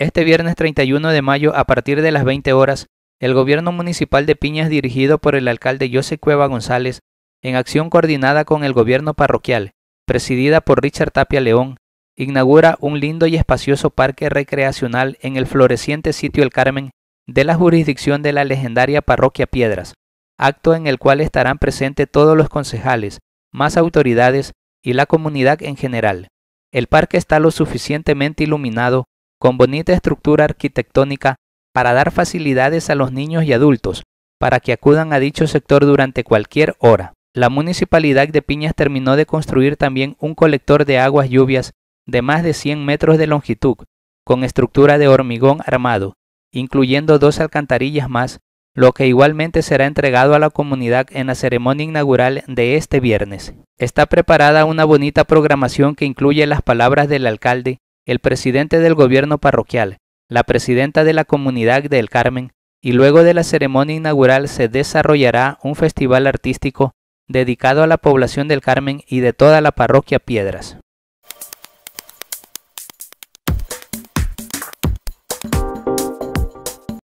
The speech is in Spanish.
Este viernes 31 de mayo, a partir de las 20 horas, el gobierno municipal de Piñas, dirigido por el alcalde José Cueva González, en acción coordinada con el gobierno parroquial, presidida por Richard Tapia León, inaugura un lindo y espacioso parque recreacional en el floreciente sitio El Carmen de la jurisdicción de la legendaria parroquia Piedras, acto en el cual estarán presentes todos los concejales, más autoridades y la comunidad en general. El parque está lo suficientemente iluminado con bonita estructura arquitectónica para dar facilidades a los niños y adultos para que acudan a dicho sector durante cualquier hora. La municipalidad de Piñas terminó de construir también un colector de aguas lluvias de más de 100 metros de longitud, con estructura de hormigón armado, incluyendo dos alcantarillas más, lo que igualmente será entregado a la comunidad en la ceremonia inaugural de este viernes. Está preparada una bonita programación que incluye las palabras del alcalde el presidente del gobierno parroquial, la presidenta de la comunidad del Carmen, y luego de la ceremonia inaugural se desarrollará un festival artístico dedicado a la población del Carmen y de toda la parroquia Piedras.